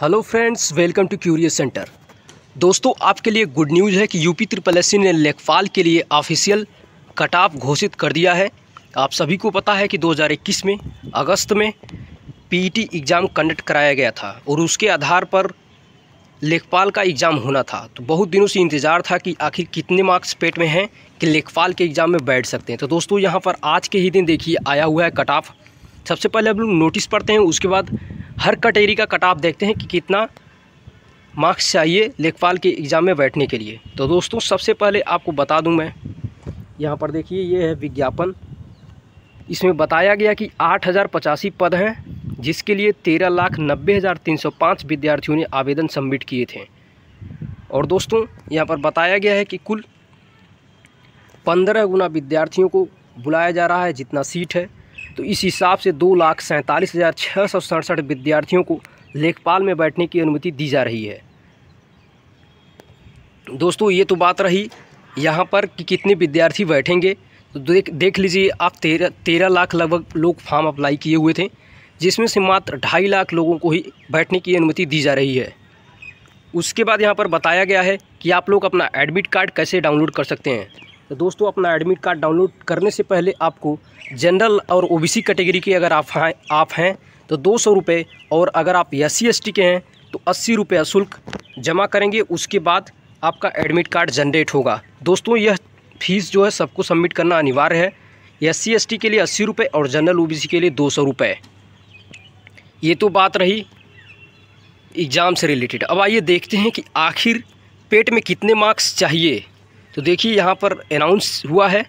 hello friends welcome to Curious Centre दोस्तों आपके लिए गुड न्यूज़ है कि यूपी त्रिपल एस ने लेखपाल के लिए ऑफिशियल कट ऑफ घोषित कर दिया है आप सभी को पता है कि 2021 में अगस्त में पीटी एग्ज़ाम कंडक्ट कराया गया था और उसके आधार पर लेखपाल का एग्ज़ाम होना था तो बहुत दिनों से इंतज़ार था कि आखिर कितने मार्क्स पेट में हैं कि लेखपाल के एग्ज़ाम में बैठ सकते हैं तो दोस्तों यहाँ पर आज के ही दिन देखिए आया हुआ है कट ऑफ सबसे पहले हम लोग नोटिस पढ़ते हैं उसके बाद हर कैटेगरी का कटाप देखते हैं कि कितना मार्क्स चाहिए लेखपाल के एग्ज़ाम में बैठने के लिए तो दोस्तों सबसे पहले आपको बता दूं मैं यहाँ पर देखिए ये है विज्ञापन इसमें बताया गया कि आठ हज़ार पचासी पद हैं जिसके लिए तेरह लाख नब्बे हज़ार तीन सौ पाँच विद्यार्थियों ने आवेदन सबमिट किए थे और दोस्तों यहाँ पर बताया गया है कि कुल पंद्रह गुना विद्यार्थियों को बुलाया जा रहा है जितना सीट है तो इस हिसाब से दो लाख सैंतालीस हज़ार छः सौ सड़सठ विद्यार्थियों को लेखपाल में बैठने की अनुमति दी जा रही है दोस्तों ये तो बात रही यहाँ पर कि कितने विद्यार्थी बैठेंगे तो देख देख लीजिए आप तेरह तेरह लाख लगभग लोग फॉर्म अप्लाई किए हुए थे जिसमें से मात्र ढाई लाख लोगों को ही बैठने की अनुमति दी जा रही है उसके बाद यहाँ पर बताया गया है कि आप लोग अपना एडमिट कार्ड कैसे डाउनलोड कर सकते हैं तो दोस्तों अपना एडमिट कार्ड डाउनलोड करने से पहले आपको जनरल और ओबीसी कैटेगरी के अगर आप हैं आप हैं तो दो सौ रुपये और अगर आप एस सी के हैं तो अस्सी रुपये शुल्क जमा करेंगे उसके बाद आपका एडमिट कार्ड जनरेट होगा दोस्तों यह फीस जो है सबको सबमिट करना अनिवार्य है एस सी के लिए अस्सी रुपये और जनरल ओ के लिए दो सौ रुपये ये तो बात रही एग्ज़ाम से रिलेटेड अब आइए देखते हैं कि आखिर पेट में कितने मार्क्स चाहिए तो देखिए यहाँ पर अनाउंस हुआ है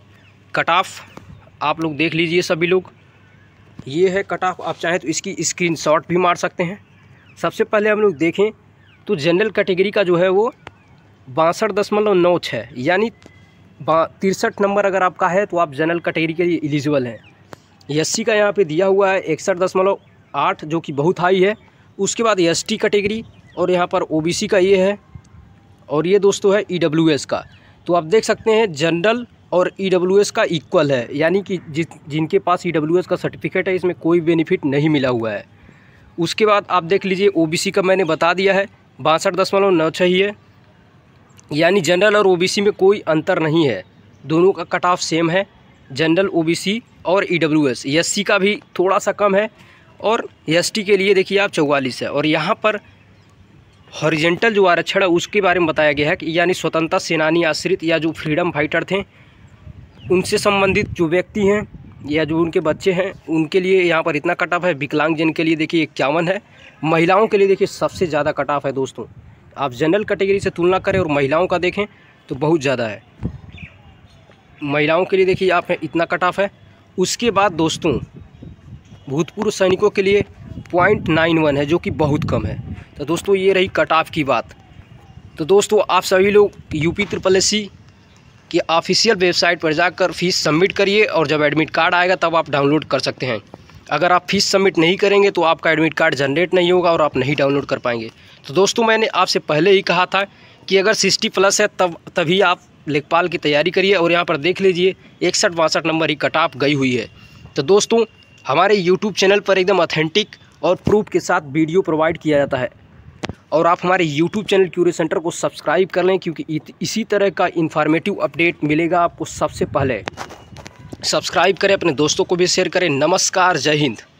कट ऑफ आप लोग देख लीजिए सभी लोग ये है कट ऑफ आप चाहें तो इसकी शॉट भी मार सकते हैं सबसे पहले हम लोग देखें तो जनरल कैटेगरी का जो है वो बासठ दशमलव नौ छः यानी तिरसठ नंबर अगर आपका है तो आप जनरल कैटेगरी के लिए एलिजिबल हैं एस का यहाँ पे दिया हुआ है इकसठ दशमलव आठ जो कि बहुत हाई है उसके बाद एस कैटेगरी और यहाँ पर ओ का ये है और ये दोस्तों है ई e का तो आप देख सकते हैं जनरल और ई e का इक्वल है यानी कि जिस जिनके पास ई e का सर्टिफिकेट है इसमें कोई बेनिफिट नहीं मिला हुआ है उसके बाद आप देख लीजिए ओ का मैंने बता दिया है बासठ दशमलव नौ चाहिए यानी जनरल और ओ में कोई अंतर नहीं है दोनों का कट ऑफ सेम है जनरल ओ और E W S S C का भी थोड़ा सा कम है और एस टी के लिए देखिए आप चौवालीस है और यहाँ पर हॉरिजेंटल जो आरक्षण है उसके बारे में बताया गया है कि यानी स्वतंत्रता सेनानी आश्रित या जो फ्रीडम फाइटर थे उनसे संबंधित जो व्यक्ति हैं या जो उनके बच्चे हैं उनके लिए यहाँ पर इतना कट ऑफ है विकलांग जन के लिए देखिए इक्यावन है महिलाओं के लिए देखिए सबसे ज़्यादा कट ऑफ है दोस्तों आप जनरल कैटेगरी से तुलना करें और महिलाओं का देखें तो बहुत ज़्यादा है महिलाओं के लिए देखिए आप इतना कट ऑफ है उसके बाद दोस्तों भूतपूर्व सैनिकों के लिए पॉइंट नाइन वन है जो कि बहुत कम है तो दोस्तों ये रही कट ऑफ की बात तो दोस्तों आप सभी लोग यूपी ट्रिपल एस सी की ऑफिशियल वेबसाइट पर जाकर फ़ीस सबमिट करिए और जब एडमिट कार्ड आएगा तब आप डाउनलोड कर सकते हैं अगर आप फीस सबमिट नहीं करेंगे तो आपका एडमिट कार्ड जनरेट नहीं होगा और आप नहीं डाउनलोड कर पाएंगे तो दोस्तों मैंने आपसे पहले ही कहा था कि अगर सिक्सटी प्लस है तब तभी आप लेखपाल की तैयारी करिए और यहाँ पर देख लीजिए इकसठ बासठ नंबर ही कट ऑफ गई हुई है तो दोस्तों हमारे यूट्यूब चैनल पर एकदम ऑथेंटिक और प्रूफ के साथ वीडियो प्रोवाइड किया जाता है और आप हमारे यूट्यूब चैनल क्यूरे सेंटर को सब्सक्राइब कर लें क्योंकि इसी तरह का इन्फॉर्मेटिव अपडेट मिलेगा आपको सबसे पहले सब्सक्राइब करें अपने दोस्तों को भी शेयर करें नमस्कार जय हिंद